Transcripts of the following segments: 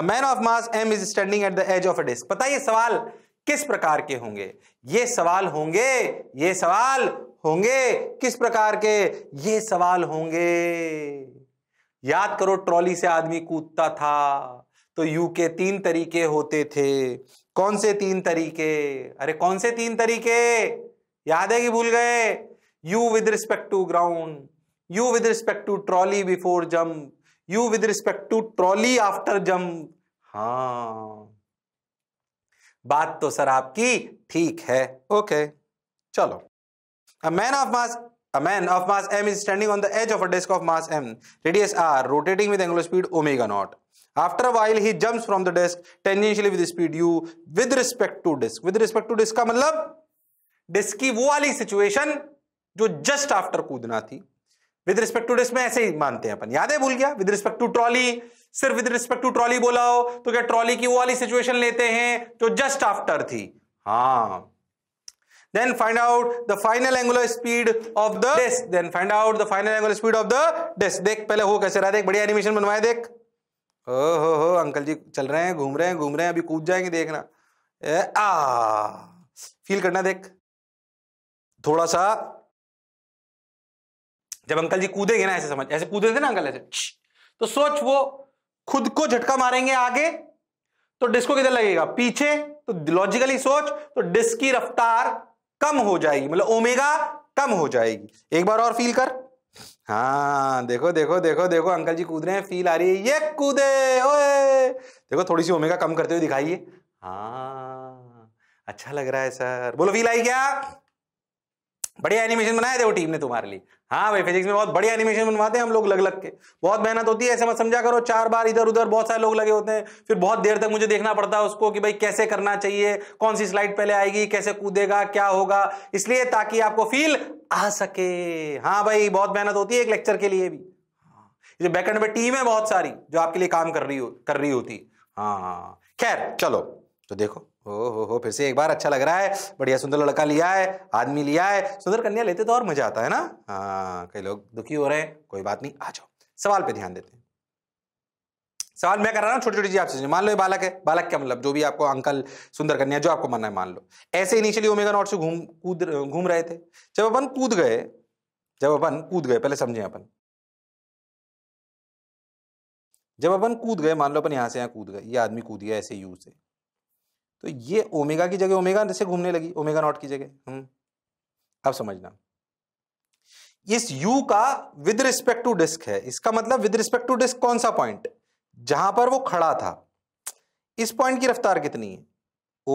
Man of mass M is standing at the edge of a disc पता ये सवाल किस प्रकार के होंगे ये सवाल होंगे ये सवाल होंगे किस प्रकार के ये सवाल होंगे याद करो ट्रॉली से आदमी कूदता था तो यू के तीन तरीके होते थे कौन से तीन तरीके अरे कौन से तीन तरीके याद है कि भूल गए u with respect to ground u with respect to trolley before jump u with respect to trolley after jump हाँ बात तो सर आपकी ठीक है ओके okay. चलो a man of mass A man of mass m is standing on the edge of a disk of mass m, radius r, rotating with angular speed omega naught. After a while, he jumps from the disk tangentially with speed u with respect to disk. With respect to disk का मतलब disc की वो वाली situation जो just after कूदना थी with respect to में ऐसे ही मानते हैं अपन याद है भूल गया विद रिस्पेक्ट टू ट्रॉली सिर्फ विद रिस्पेक्ट टू ट्रॉली बोला हो तो क्या ट्रॉली की वो वाली सिचुएशन लेते हैं जो जस्ट आफ्टर थी हाँ then find out the final angular speed of the disk then find out the final angular speed of the disk देख पहले हो कैसे रहा देख बढ़िया एनिमेशन बनवाए देख ओ हो हो अंकल जी चल रहे हैं घूम रहे हैं घूम रहे हैं अभी कूद जाएंगे देखना ए, आ फील करना देख थोड़ा सा जब अंकल जी कूदेंगे ना ऐसे समझ ऐसे कूदे थे ना अंकल ऐसे तो सोच वो खुद को झटका मारेंगे आगे तो डिस्क को किधर लगेगा पीछे तो लॉजिकली सोच तो डिस्क की रफ्तार कम हो जाएगी मतलब ओमेगा कम हो जाएगी एक बार और फील कर हाँ देखो देखो देखो देखो अंकल जी कूद रहे हैं फील आ रही है ये कूदे ओए देखो थोड़ी सी ओमेगा कम करते हुए दिखाइए हाँ अच्छा लग रहा है सर बोलो फील आई क्या बढ़िया एनिमेशन बनाया थे वो टीम ने तुम्हारे लिए हाँ भाई फिजिक्स में बहुत बढ़िया एनिमेशन बनवाते हैं हम लोग लग लग के बहुत मेहनत होती है ऐसे मत समझा करो चार बार इधर उधर बहुत सारे लोग लगे होते हैं फिर बहुत देर तक मुझे देखना पड़ता है उसको कि भाई कैसे करना चाहिए कौन सी स्लाइड पहले आएगी कैसे कूदेगा क्या होगा इसलिए ताकि आपको फील आ सके हाँ भाई बहुत मेहनत होती है एक लेक्चर के लिए भी हाँ, जो बैकेंड में टीम है बहुत सारी जो आपके लिए काम कर रही हो कर रही होती हाँ, हाँ, हाँ। खैर चलो तो देखो हो हो हो फिर से एक बार अच्छा लग रहा है बढ़िया सुंदर लड़का लिया है आदमी लिया है सुंदर कन्या लेते तो और मजा आता है ना हाँ कई लोग दुखी हो रहे हैं कोई बात नहीं आ जाओ सवाल पे ध्यान देते हैं सवाल मैं कर रहा हूँ छोटी छोटी चीज आपसे मान लो ये बालक है बालक क्या मतलब जो भी आपको अंकल सुंदर कन्या जो आपको मानना है मान लो ऐसे इनिशियली ओमेगा नॉट से घूम कूद घूम रहे थे जब अपन कूद गए जब अपन कूद गए पहले समझे अपन जब अपन कूद गए मान लो अपन यहां से यहां कूद गए ये आदमी कूद गया ऐसे यू से तो ये ओमेगा की जगह ओमेगा जैसे घूमने लगी ओमेगा नॉट की जगह हम हम्म। अब समझना इस u का विद रिस्पेक्ट टू डिस्क है इसका मतलब विद रिस्पेक्ट टू डिस्क कौन सा पॉइंट जहां पर वो खड़ा था इस पॉइंट की रफ्तार कितनी है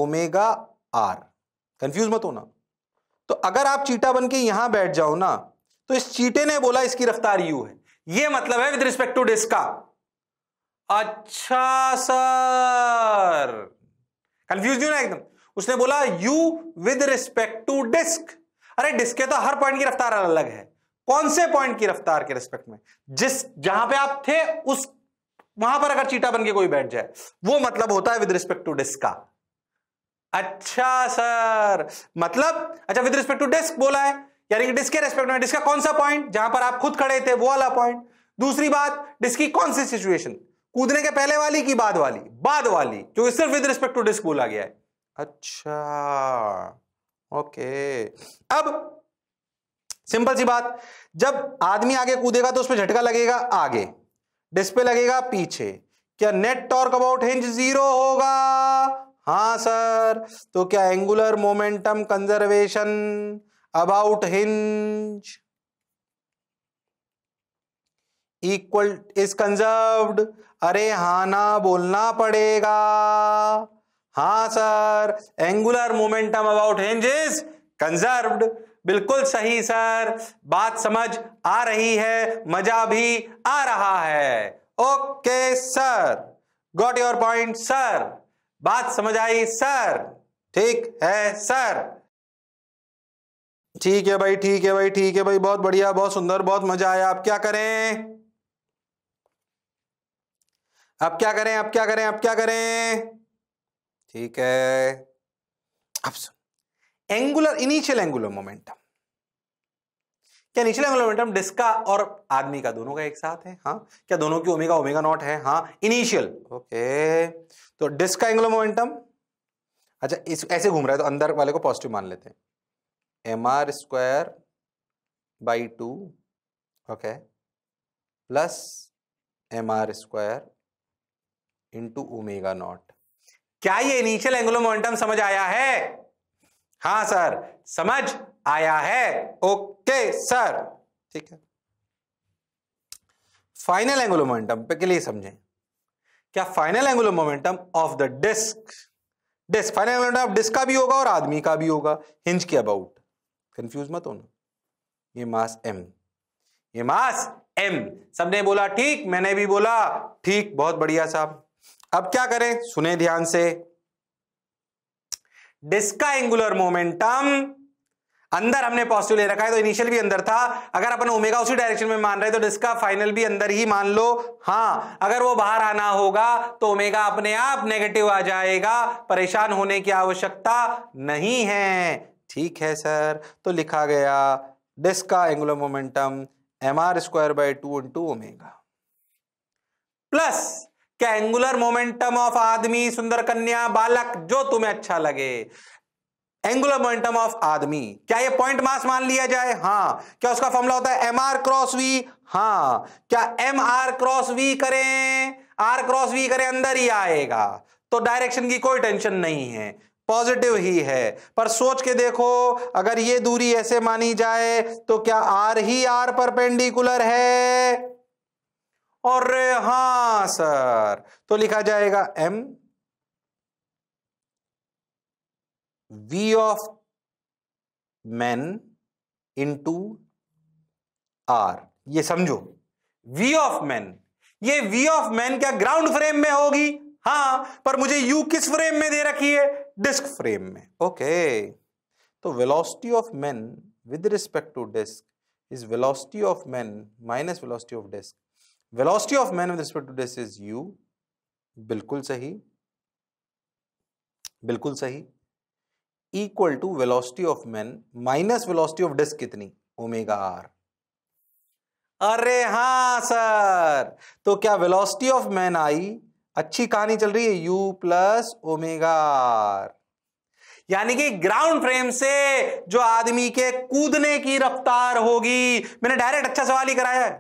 ओमेगा आर कंफ्यूज मत होना तो अगर आप चीटा बन के यहां बैठ जाओ ना तो इस चीटे ने बोला इसकी रफ्तार यू है ये मतलब है विद रिस्पेक्ट टू डिस्क का अच्छा सर कंफ्यूज नहीं ना एकदम उसने बोला u with respect to disc अरे डिस्क के तो हर पॉइंट की रफ्तार अलग है कौन से पॉइंट की रफ्तार के रिस्पेक्ट में जिस जहां पे आप थे उस वहां पर अगर चीटा बन के कोई बैठ जाए वो मतलब होता है विद रिस्पेक्ट टू डिस्क का अच्छा सर मतलब अच्छा विद रिस्पेक्ट टू डिस्क बोला है यानी कि डिस्क के रिस्पेक्ट में डिस्क का कौन सा पॉइंट जहां पर आप खुद खड़े थे वो वाला पॉइंट दूसरी बात डिस्क की कौन सी सिचुएशन कूदने के पहले वाली की बाद वाली बाद वाली जो सिर्फ विद रिस्पेक्ट टू डिस्क बोला गया है अच्छा ओके अब सिंपल सी बात जब आदमी आगे कूदेगा तो उसमें झटका लगेगा आगे डिस्प्ले लगेगा पीछे क्या net torque about hinge zero होगा हाँ सर तो क्या angular momentum conservation about hinge equal is conserved अरे हा ना बोलना पड़ेगा हा sir angular momentum about hinge is बिल्कुल सही सर बात समझ आ रही है मजा भी आ रहा है okay sir got your point sir बात समझ आई सर ठीक है सर ठीक है भाई ठीक है भाई ठीक है भाई बहुत बढ़िया बहुत सुंदर बहुत मजा आया आप क्या करें अब क्या करें अब क्या करें अब क्या करें ठीक है अब सुन एंगुलर इनिशियल एंगुलर मोमेंटम क्या इनिशियल एंगुलर मोमेंटम डिस्क का और आदमी का दोनों का एक साथ है हाँ क्या दोनों की ओमेगा ओमेगा नॉट है हाँ इनिशियल ओके तो डिस्क का एंगुलर मोमेंटम अच्छा इस ऐसे घूम रहा है तो अंदर वाले को पॉजिटिव मान लेते हैं M R square by two okay plus M R square into omega naught क्या ये इनिशियल एंगुलर मोमेंटम समझ आया है हाँ सर समझ आया है ओके सर ठीक है फाइनल एंगुलर मोमेंटम पे के लिए समझें क्या final angular momentum of the disc disc final angular momentum disc का भी होगा और आदमी का भी होगा हिंज के अबाउट कंफ्यूज मत होना ये मास एम ये मास एम सबने बोला ठीक मैंने भी बोला ठीक बहुत बढ़िया साहब अब क्या करें सुने ध्यान से डिस्का एंगुलर मोमेंटम अंदर हमने पॉजिटिव ले रखा है तो इनिशियल भी अंदर था अगर अपन ओमेगा उसी डायरेक्शन में मान रहे तो डिस्का फाइनल भी अंदर ही मान लो हां अगर वो बाहर आना होगा तो ओमेगा अपने आप नेगेटिव आ जाएगा परेशान होने की आवश्यकता नहीं है ठीक है सर तो लिखा गया डिस्का angular momentum M R square by two into omega plus क्या एंगुलर मोमेंटम ऑफ आदमी सुंदर कन्या बालक जो तुम्हें अच्छा लगे एंगुलर मोमेंटम ऑफ आदमी क्या ये पॉइंट मास मान लिया जाए हाँ क्या उसका फॉर्मूला होता है एम आर क्रॉस वी हाँ क्या एम आर क्रॉस वी करें आर क्रॉस वी करें अंदर ही आएगा तो डायरेक्शन की कोई टेंशन नहीं है पॉजिटिव ही है पर सोच के देखो अगर ये दूरी ऐसे मानी जाए तो क्या आर ही आर परपेंडिकुलर है और हाँ सर तो लिखा जाएगा M V of man into R ये समझो वी ऑफ मैन ये वी ऑफ मैन क्या ग्राउंड फ्रेम में होगी हाँ पर मुझे यू किस फ्रेम में दे रखी है डिस्क फ्रेम में ओके तो velocity of man with respect to disc is velocity of man minus velocity of disc velocity of man with respect to this is u बिल्कुल सही बिल्कुल सही equal to velocity of man minus velocity of disc कितनी omega R अरे हाँ sir तो क्या velocity of man I अच्छी कहानी चल रही है यू प्लस ओमेगा आर यानी कि ग्राउंड फ्रेम से जो आदमी के कूदने की रफ्तार होगी मैंने डायरेक्ट अच्छा सवाल ही कराया है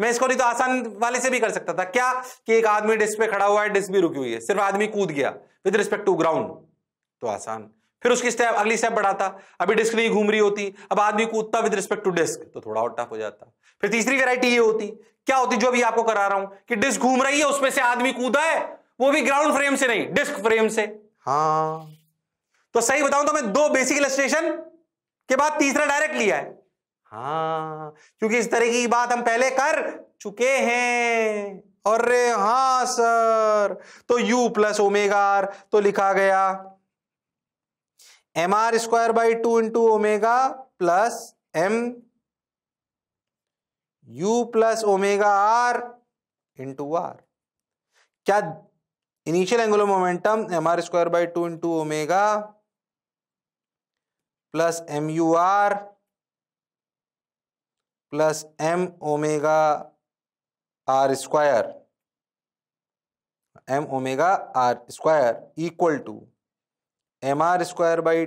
मैं इसको नहीं तो आसान वाले से भी कर सकता था क्या कि एक आदमी डिस्क पे खड़ा हुआ है डिस्क भी रुकी हुई है सिर्फ आदमी कूद गया विद रिस्पेक्ट टू ग्राउंड तो आसान फिर उसकी स्टेप अगली स्टेप बढ़ाता अभी डिस्क नहीं घूम रही होती अब आदमी कूदता विद रिस्पेक्ट टू डिस्क तो थोड़ा और टफ हो जाता फिर तीसरी वेरायटी ये होती क्या होती जो अभी आपको करा रहा हूं कि डिस्क घूम रही है उसमें से आदमी कूदा है वो भी ग्राउंड फ्रेम से नहीं डिस्क फ्रेम से हाँ तो सही बताऊं तो मैं दो बेसिक इलेस्ट्रेशन के बाद तीसरा डायरेक्ट लिया है हाँ क्योंकि इस तरह की बात हम पहले कर चुके हैं अरे हाँ सर तो u प्लस ओमेगा आर तो लिखा गया M R square by two into omega plus M u plus omega R into R क्या initial angular momentum M R square by two into omega plus M u R plus M omega R square M omega R square equal to M R square by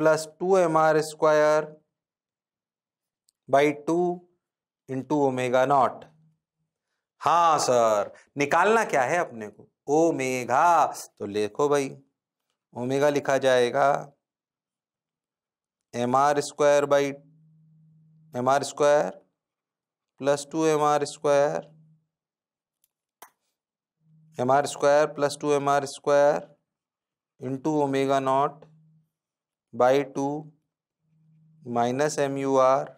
plus two M R square by two into omega naught हाँ sir निकालना क्या है अपने को omega तो लिखो भाई omega लिखा जाएगा M R square by M R square plus two M R square M R square plus two M R square into omega naught by two minus M u R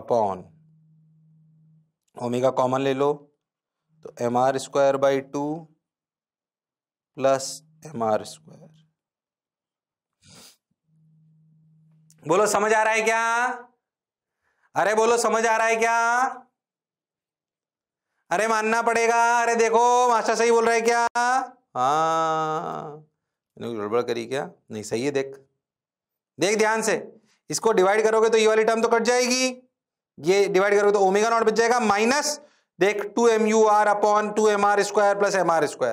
upon omega common ले लो तो M R square by two plus M R square बोलो समझ आ रहा है क्या अरे बोलो समझ आ रहा है क्या अरे मानना पड़ेगा अरे देखो मास्टर सही बोल रहा है क्या हाँ गड़बड़ करी क्या नहीं सही है देख देख ध्यान से इसको डिवाइड करोगे तो ये वाली टर्म तो कट जाएगी ये डिवाइड करोगे तो ओमेगा नॉट बच जाएगा माइनस देख two M u R upon two M R square plus M R square